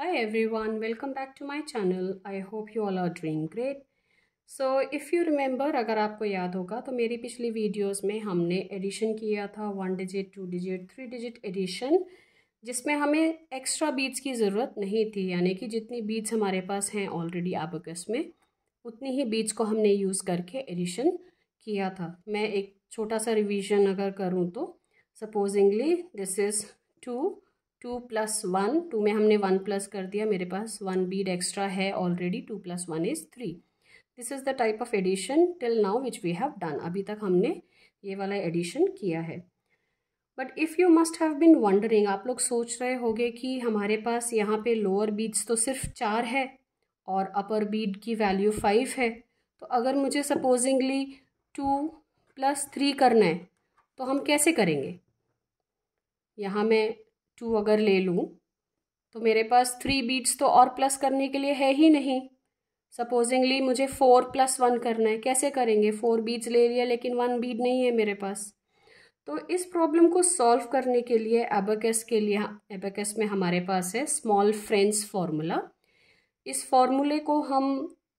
hi everyone welcome back to my channel i hope you all are doing great so if you remember अगर आपको याद होगा तो मेरी पिछली वीडियोस में हमने एडिशन किया था one digit two digit three digit addition जिसमें हमें एक्स्ट्रा बीट्स की ज़रूरत नहीं थी यानी कि जितनी बीट्स हमारे पास हैं ऑलरेडी एबकस में उतनी ही बीट्स को हमने यूज़ करके एडिशन किया था मैं एक छोटा सा रिविज़न अगर करूँ तो supposingly this is two two plus one two में हमने वन प्लस कर दिया मेरे पास वन बीड एक्स्ट्रा है already two plus one is three this is the type of addition till now which we have done अभी तक हमने ये वाला एडिशन किया है but if you must have been wondering आप लोग सोच रहे होंगे कि हमारे पास यहाँ पे लोअर बीड्स तो सिर्फ चार है और अपर बीड की वैल्यू फाइव है तो अगर मुझे सपोजिंगली टू प्लस थ्री करना है तो हम कैसे करेंगे यहाँ मैं टू अगर ले लूँ तो मेरे पास थ्री बीट्स तो और प्लस करने के लिए है ही नहीं सपोजिंगली मुझे फोर प्लस वन करना है कैसे करेंगे फोर बीट्स ले लिया लेकिन वन बीट नहीं है मेरे पास तो इस प्रॉब्लम को सॉल्व करने के लिए एबकेस के लिए एबकेस में हमारे पास है स्मॉल फ्रेंड्स फार्मूला इस फार्मूले को हम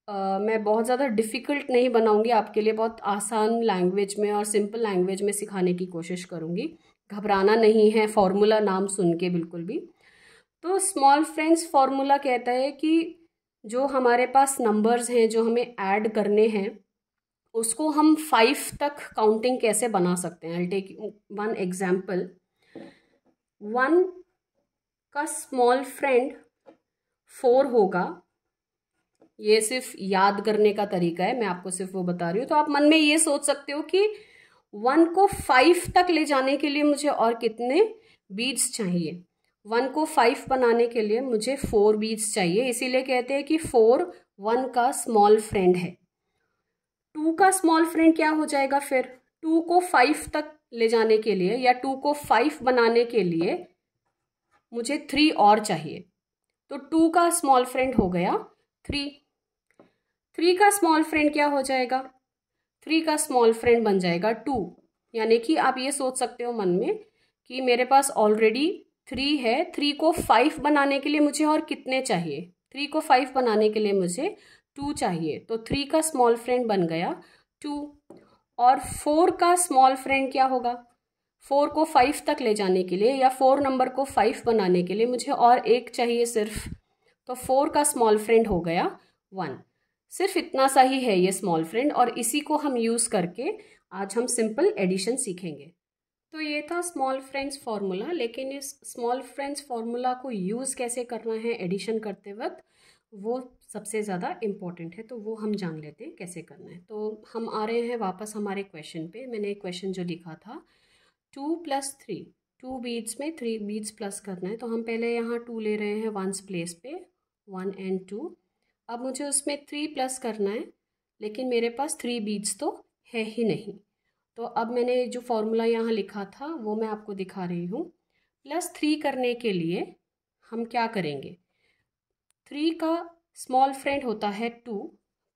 आ, मैं बहुत ज़्यादा डिफ़िकल्ट नहीं बनाऊंगी आपके लिए बहुत आसान लैंग्वेज में और सिंपल लैंग्वेज में सिखाने की कोशिश करूँगी घबराना नहीं है फॉर्मूला नाम सुन के बिल्कुल भी तो स्मॉल फ्रेंड्स फॉर्मूला कहता है कि जो हमारे पास नंबर्स हैं जो हमें ऐड करने हैं उसको हम फाइव तक काउंटिंग कैसे बना सकते हैं टेक वन एग्जाम्पल वन का स्मॉल फ्रेंड फोर होगा ये सिर्फ याद करने का तरीका है मैं आपको सिर्फ वो बता रही हूँ तो आप मन में ये सोच सकते हो कि वन को फाइव तक ले जाने के लिए मुझे और कितने बीड्स चाहिए वन को फाइव बनाने के लिए मुझे फोर बीड्स चाहिए इसीलिए कहते हैं कि फोर वन का स्मॉल फ्रेंड है टू का स्मॉल फ्रेंड क्या हो जाएगा फिर टू को फाइव तक ले जाने के लिए या टू को फाइव बनाने के लिए मुझे थ्री और चाहिए तो टू का स्मॉल फ्रेंड हो गया थ्री थ्री का स्मॉल फ्रेंड क्या हो जाएगा थ्री का स्मॉल फ्रेंड बन जाएगा टू यानी कि आप ये सोच सकते हो मन में कि मेरे पास ऑलरेडी थ्री है थ्री को फाइव बनाने के लिए मुझे और कितने चाहिए थ्री को फाइव बनाने के लिए मुझे टू चाहिए तो थ्री का स्मॉल फ्रेंड बन गया टू और फोर का स्मॉल फ्रेंड क्या होगा फोर को फाइव तक ले जाने के लिए या फोर नंबर को फाइव बनाने के लिए मुझे और एक चाहिए सिर्फ तो फोर का स्मॉल फ्रेंड हो गया वन सिर्फ इतना सा ही है ये स्मॉल फ्रेंड और इसी को हम यूज़ करके आज हम सिंपल एडिशन सीखेंगे तो ये था स्मॉल फ्रेंड्स फार्मूला लेकिन इस स्मॉल फ्रेंड्स फार्मूला को यूज़ कैसे करना है एडिशन करते वक्त वो सबसे ज़्यादा इम्पॉर्टेंट है तो वो हम जान लेते हैं कैसे करना है तो हम आ रहे हैं वापस हमारे क्वेश्चन पे मैंने एक क्वेश्चन जो लिखा था two plus three two beads में थ्री बीड्स प्लस करना है तो हम पहले यहाँ टू ले रहे हैं वंस प्लेस पे वन एंड टू अब मुझे उसमें थ्री प्लस करना है लेकिन मेरे पास थ्री बीड्स तो है ही नहीं तो अब मैंने जो फॉर्मूला यहाँ लिखा था वो मैं आपको दिखा रही हूँ प्लस थ्री करने के लिए हम क्या करेंगे थ्री का स्मॉल फ्रेंड होता है टू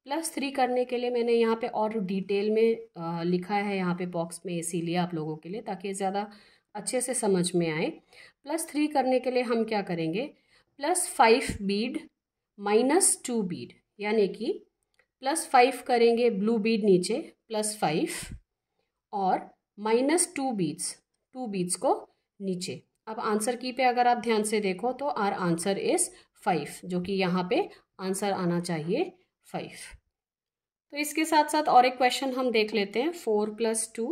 प्लस थ्री करने के लिए मैंने यहाँ पे और डिटेल में आ, लिखा है यहाँ पे बॉक्स में इसीलिए आप लोगों के लिए ताकि ज़्यादा अच्छे से समझ में आए प्लस थ्री करने के लिए हम क्या करेंगे plus five bead minus two bead यानी कि प्लस फाइव करेंगे ब्लू बीड नीचे प्लस फाइव और minus two beads two beads को नीचे अब आंसर की पे अगर आप ध्यान से देखो तो आर आंसर इज़ फाइव जो कि यहाँ पे आंसर आना चाहिए फाइव तो इसके साथ साथ और एक क्वेश्चन हम देख लेते हैं फोर प्लस टू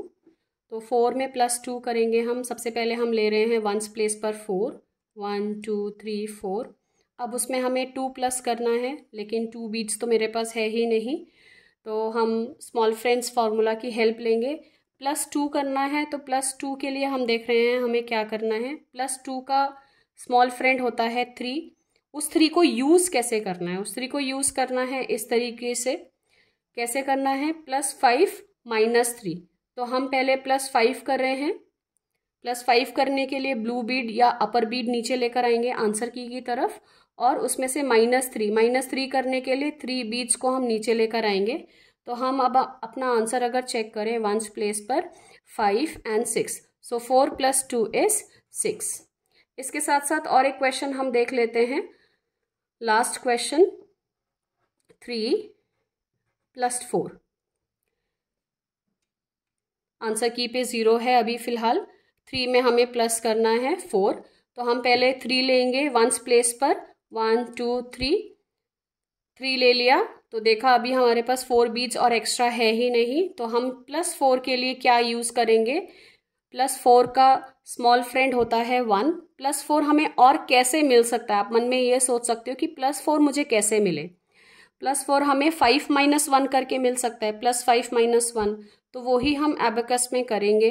तो फोर में प्लस टू करेंगे हम सबसे पहले हम ले रहे हैं वंस प्लेस पर four one two three four अब उसमें हमें टू प्लस करना है लेकिन टू बीट्स तो मेरे पास है ही नहीं तो हम स्मॉल फ्रेंड्स फार्मूला की हेल्प लेंगे प्लस टू करना है तो प्लस टू के लिए हम देख रहे हैं हमें क्या करना है प्लस टू का स्मॉल फ्रेंड होता है थ्री उस थ्री को यूज़ कैसे करना है उस थ्री को यूज़ करना है इस तरीके से कैसे करना है प्लस फाइव माइनस थ्री तो हम पहले प्लस फाइव कर रहे हैं प्लस फाइव करने के लिए ब्लू बीड या अपर बीड नीचे लेकर आएंगे आंसर की की तरफ और उसमें से माइनस थ्री माइनस थ्री करने के लिए थ्री बीड्स को हम नीचे लेकर आएंगे तो हम अब अपना आंसर अगर चेक करें वंस प्लेस पर five and six so four plus two is six इसके साथ साथ और एक क्वेश्चन हम देख लेते हैं last question three plus four answer की पे ज़ीरो है अभी फ़िलहाल थ्री में हमें प्लस करना है फोर तो हम पहले थ्री लेंगे वंस प्लेस पर वन टू थ्री थ्री ले लिया तो देखा अभी हमारे पास फोर बीज और एक्स्ट्रा है ही नहीं तो हम प्लस फोर के लिए क्या यूज़ करेंगे प्लस फोर का स्मॉल फ्रेंड होता है वन प्लस फोर हमें और कैसे मिल सकता है आप मन में ये सोच सकते हो कि प्लस फोर मुझे कैसे मिले प्लस फोर हमें फाइव माइनस वन करके मिल सकता है प्लस फाइव माइनस वन तो वही हम एबकस में करेंगे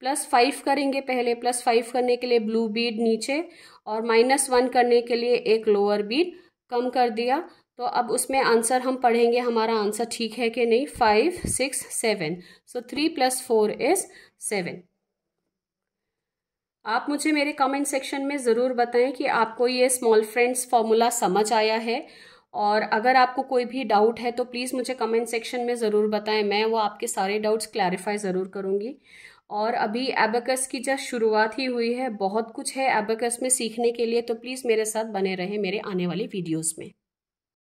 प्लस फाइव करेंगे पहले प्लस फाइव करने के लिए ब्लू बीड नीचे और माइनस वन करने के लिए एक लोअर बीड कम कर दिया तो अब उसमें आंसर हम पढ़ेंगे हमारा आंसर ठीक है कि नहीं five six seven so three plus four is seven आप मुझे मेरे कमेंट सेक्शन में ज़रूर बताएं कि आपको ये स्मॉल फ्रेंड्स फॉर्मूला समझ आया है और अगर आपको कोई भी डाउट है तो प्लीज़ मुझे कमेंट सेक्शन में ज़रूर बताएं मैं वो आपके सारे डाउट्स क्लैरिफाई ज़रूर करूँगी और अभी एबकस की जब शुरुआत ही हुई है बहुत कुछ है एबकस में सीखने के लिए तो प्लीज़ मेरे साथ बने रहें मेरे आने वाले वीडियोज़ में